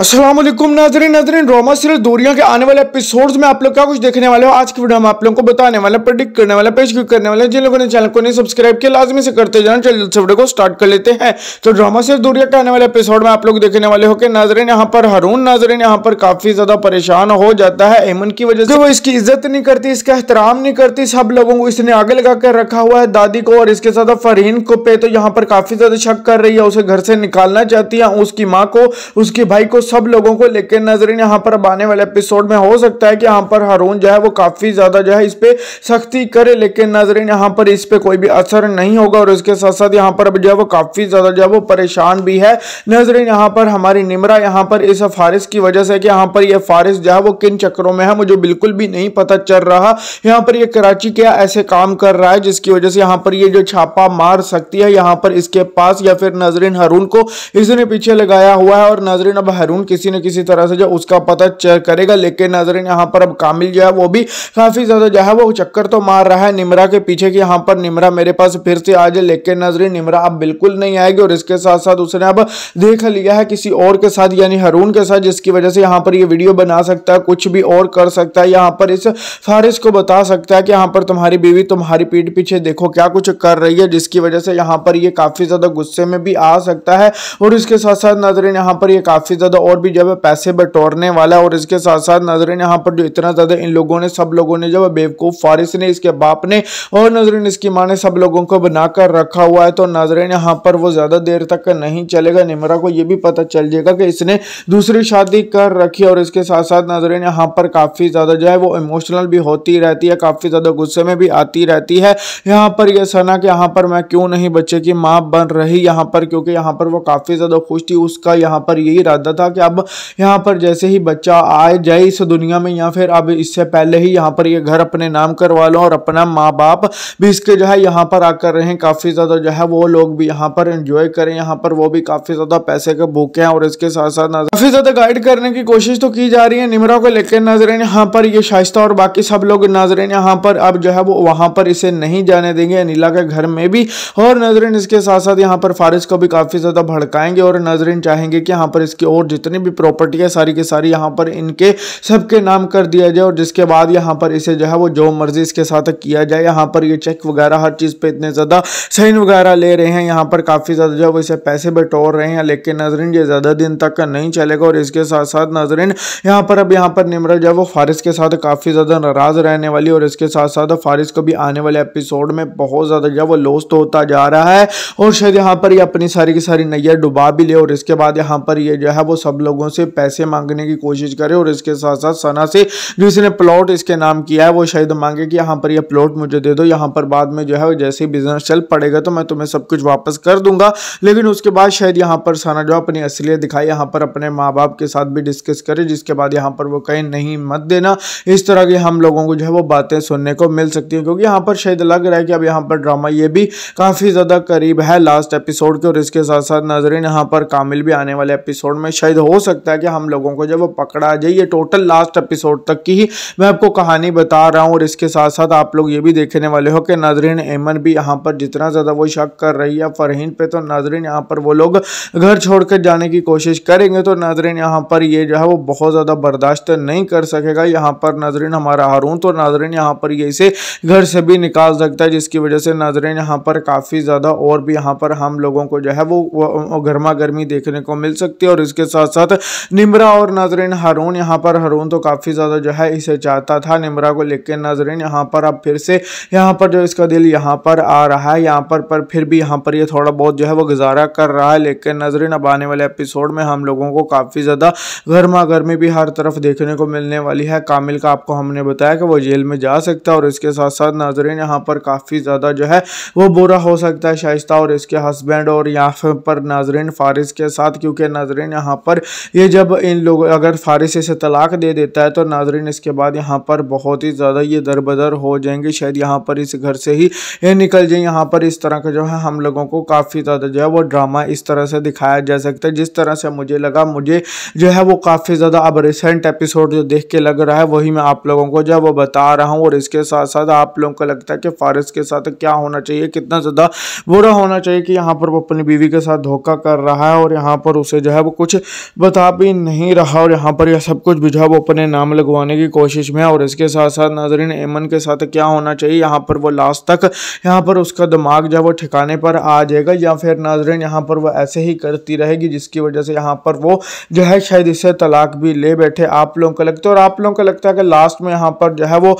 असलम नाजरीन नाजरीन रोमा सीरियल दूरियों के आने वाले एपिसोड्स में आप लोग क्या कुछ देखने वाले हो आज की वीडियो में आप लोगों को बताने वाला प्रडिक्ट करने वाला पेश करने वाले जिन लोगों ने चैनल को नहीं सब्सक्राइब किया लाजमी से करते जाना चल जल्द से वीडियो को स्टार्ट कर लेते हैं तो ड्रामा सीरियल दूरिया के आने वाले एपिसोड में आप लोग देखने वाले हो कि नाजरीन यहाँ पर हरून नाजरीन यहाँ पर काफी ज्यादा परेशान हो जाता है एमन की वजह से वो इसकी इज्जत नहीं करती इसका एहतराम नहीं करती सब लोगों को इसने आगे लगा कर रखा हुआ है दादी को और इसके साथ फरहीन को पे तो यहाँ पर काफी ज्यादा शक कर रही है उसे घर से निकालना चाहती है उसकी माँ को उसके भाई को सब लोगों को लेकिन नजर यहाँ पर अब आने वाले एपिसोड में हो सकता है कि यहाँ पर हारून जो है वो काफ़ी ज़्यादा जो है इस पर सख्ती करे लेकिन नजरिन यहाँ पर इस पर कोई भी असर नहीं होगा और उसके साथ साथ यहाँ पर अब जो है वो काफ़ी ज़्यादा जो है वो परेशान भी है नजरिन यहाँ पर हमारी निमरा यहाँ पर इस फारिश की वजह से कि यहाँ पर यह फारिश जो है वो किन चक्करों में है मुझे बिल्कुल भी नहीं पता चल रहा यहाँ पर यह कराची क्या ऐसे काम कर रहा है जिसकी वजह से यहाँ पर ये जो छापा मार सकती है यहाँ पर इसके पास या फिर नजरिन हरून को इसने पीछे लगाया हुआ है और नजरिन अब हरून कानून किसी न किसी तरह से जो उसका पता करेगा लेकिन नाजरीन यहाँ पर अब कामिल जो है वो भी काफ़ी ज़्यादा जो है वो चक्कर तो मार रहा है निमरा के पीछे की यहाँ पर निमरा मेरे पास फिर से आ जाए लेकिन नाजरीन निमरा अब बिल्कुल नहीं आएगी और इसके साथ साथ उसने अब देख लिया है किसी और के साथ यानी हरून के साथ जिसकी वजह से यहाँ पर ये वीडियो बना सकता है कुछ भी और कर सकता है यहाँ पर इस फारिस को बता सकता है कि यहाँ पर तुम्हारी बीवी तुम्हारी पीठ पीछे देखो क्या कुछ कर रही है जिसकी वजह से यहाँ पर ये काफ़ी ज़्यादा गुस्से में भी आ सकता है और इसके साथ साथ नजरें यहाँ पर ये काफ़ी ज़्यादा ज़्यादा और भी जब पैसे बटोरने वाला है और इसके साथ साथ नजरिन यहाँ पर जो इतना ज़्यादा इन लोगों ने सब लोगों ने जब बेवकूफ़ फारिस ने इसके बाप ने और नजरिन इसकी माँ ने सब लोगों को बनाकर रखा हुआ है तो नाजरन यहाँ पर वो ज़्यादा देर तक नहीं चलेगा निमरा को ये भी पता चल जाएगा कि इसने दूसरी शादी कर रखी और इसके साथ साथ नाजरन यहाँ पर काफ़ी ज़्यादा जो है वो इमोशनल भी होती रहती है काफ़ी ज़्यादा गुस्से में भी आती रहती है यहाँ पर यह सना कि यहाँ पर मैं क्यों नहीं बच्चे की माँ बन रही यहाँ पर क्योंकि यहाँ पर वो काफ़ी ज़्यादा खुश थी उसका यहाँ पर यही इरादा था था कि अब यहाँ पर जैसे ही बच्चा आए जाए इस दुनिया में या फिर अब इससे पहले ही यहाँ पर ये घर अपने नाम करवा लो और अपना माँ बाप भी इसके जो है यहाँ पर आकर रहें काफ़ी ज़्यादा जो है वो लोग भी यहाँ पर इंजॉय करें यहाँ पर वो भी काफ़ी ज़्यादा पैसे के भूखे हैं और इसके साथ साथ नजर काफ़ी ज़्यादा गाइड करने की कोशिश तो की जा रही है निमरा को लेकर नजरें यहाँ पर ये शाइस्ता और बाकी सब लोग नजरें यहाँ पर अब जो है वो वहाँ पर इसे नहीं जाने देंगे अनिला के घर में भी और नजरें इसके साथ साथ यहाँ पर फारिस को भी काफ़ी ज़्यादा भड़काएंगे और नजरें चाहेंगे कि यहाँ पर इसकी और जितनी भी प्रॉपर्टी है सारी की सारी यहाँ पर इनके सबके नाम कर दिया जाए और जिसके बाद यहाँ पर इसे जो है वो जो मर्जी इसके साथ किया जाए यहाँ पर ये चेक वगैरह हर चीज़ पर इतने ज़्यादा साइन वगैरह ले रहे हैं यहाँ पर काफ़ी ज़्यादा जो है वो इसे पैसे बटोर रहे हैं लेकिन नाजरीन ये ज़्यादा दिन तक नहीं चलेगा और इसके साथ साथ नाजरीन यहाँ पर अब यहाँ पर निमरा जो है वो फारिस के साथ काफ़ी ज़्यादा नाराज़ रहने वाली और इसके साथ साथ फारिस को भी आने वाले एपिसोड में बहुत ज़्यादा जो है वो लॉस तो होता जा रहा है और शायद यहाँ पर ये अपनी सारी की सारी नैया डुबा भी ले और इसके बाद यहाँ पर ये जो है वो सब लोगों से पैसे मांगने की कोशिश करे और इसके साथ साथ सना से जिसने प्लॉट इसके नाम किया है वो शायद मांगे कि यहाँ पर यह प्लॉट मुझे दे दो यहाँ पर बाद में जो है जैसे बिजनेस चल पड़ेगा तो मैं तुम्हें सब कुछ वापस कर दूंगा लेकिन उसके बाद शायद यहाँ पर सना जो अपनी असलियत दिखाई यहाँ पर अपने माँ बाप के साथ भी डिस्कस करे जिसके बाद यहाँ पर वो कहीं नहीं मत देना इस तरह की हम लोगों को जो है वो बातें सुनने को मिल सकती हैं क्योंकि यहाँ पर शायद लग रहा है कि अब यहाँ पर ड्रामा ये भी काफ़ी ज़्यादा करीब है लास्ट एपिसोड के और इसके साथ साथ नजरें यहाँ पर कामिल भी आने वाले एपिसोड में शायद शायद हो सकता है कि हम लोगों को जब वो पकड़ा जाए ये टोटल लास्ट एपिसोड तक की ही मैं आपको कहानी बता रहा हूँ और इसके साथ साथ आप लोग ये भी देखने वाले हो कि नजरिन एमन भी यहाँ पर जितना ज़्यादा वो शक कर रही है फरहीन पर तो नजरिन यहाँ पर वो लोग घर छोड़ कर जाने की कोशिश करेंगे तो नाजरीन यहाँ पर ये जो है वो बहुत ज़्यादा बर्दाश्त नहीं कर सकेगा यहाँ पर नजरिन हमारा हारून तो नाजरीन यहाँ पर ये इसे घर से भी निकाल सकता है जिसकी वजह से नाजरीन यहाँ पर काफ़ी ज़्यादा और भी यहाँ पर हम लोगों को जो है वो गर्मा गर्मी देखने को मिल सकती है और इसके साथ साथ साथ निमरा और नाजरीन हारून यहाँ पर हारून तो काफ़ी ज़्यादा जो है इसे चाहता था निमरा को लेकर नाजरीन यहाँ पर अब फिर से यहाँ पर जो इसका दिल यहाँ पर आ रहा है यहाँ पर पर फिर भी यहाँ पर ये थोड़ा बहुत जो है वो गुजारा कर रहा है लेकिन नजरिन अब आने वाले एपिसोड में हम लोगों को काफ़ी ज़्यादा गर्मा गर्मी भी हर तरफ देखने को मिलने वाली है कामिल का आपको हमने बताया कि वो जेल में जा सकता है और इसके साथ साथ नाजरीन यहाँ पर काफ़ी ज़्यादा जो है वो बुरा हो सकता है शाइस्ता और इसके हस्बैंड और यहाँ पर नाजरीन फारिस के साथ क्योंकि नाजरीन यहाँ पर पर ये जब इन लोग अगर फारिस इसे तलाक दे देता है तो नाजरीन इसके बाद यहाँ पर बहुत ही ज़्यादा ये दरबदर हो जाएंगे शायद यहाँ पर इस घर से ही ये निकल जाए यहाँ पर इस तरह का जो है हम लोगों को काफ़ी ज़्यादा जो है वो ड्रामा इस तरह से दिखाया जा सकता है जिस तरह से मुझे लगा मुझे जो है वो काफ़ी ज़्यादा अब रिसेंट एपिसोड जो देख के लग रहा है वही मैं आप लोगों को जो है वो बता रहा हूँ और इसके साथ साथ आप लोगों को लगता है कि फारिस के साथ क्या होना चाहिए कितना ज़्यादा बुरा होना चाहिए कि यहाँ पर वो अपनी बीवी के साथ धोखा कर रहा है और यहाँ पर उसे जो है वो कुछ बता भी नहीं रहा और यहाँ पर यह सब कुछ वो अपने नाम लगवाने की कोशिश में और इसके साथ साथ नाजरीन एमन के साथ क्या होना चाहिए यहाँ पर वो लास्ट तक यहाँ पर उसका दिमाग जो है वो ठिकाने पर आ जाएगा या फिर नाजरीन यहाँ पर वो ऐसे ही करती रहेगी जिसकी वजह से यहाँ पर वो जो है शायद इससे तलाक भी ले बैठे आप लोगों को लगता है और आप लोगों को लगता है कि लास्ट में यहाँ पर जो है वो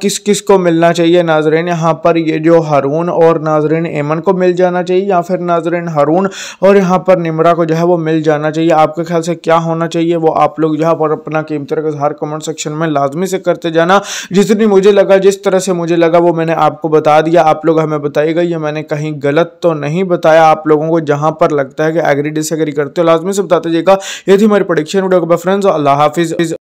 किस किस को मिलना चाहिए नाजरीन यहाँ पर ये जो हारून और नाजरीन एमन को मिल जाना चाहिए या फिर नाजरीन हारून और यहाँ पर निमरा को जो है वो मिल जाना चाहिए आप आपके ख्याल से क्या होना चाहिए वो आप लोग यहाँ पर अपना का हर कमेंट सेक्शन में लाजमी से करते जाना जितनी मुझे लगा जिस तरह से मुझे लगा वो मैंने आपको बता दिया आप लोग हमें बताइएगा ये मैंने कहीं गलत तो नहीं बताया आप लोगों को जहाँ पर लगता है कि एग्री डिसग्री करते हो लाजमी से बता दीजिएगा ये थी हमारी प्रोडिक्शन वीडियो का फ्रेंड्स अल्लाह हाफिज़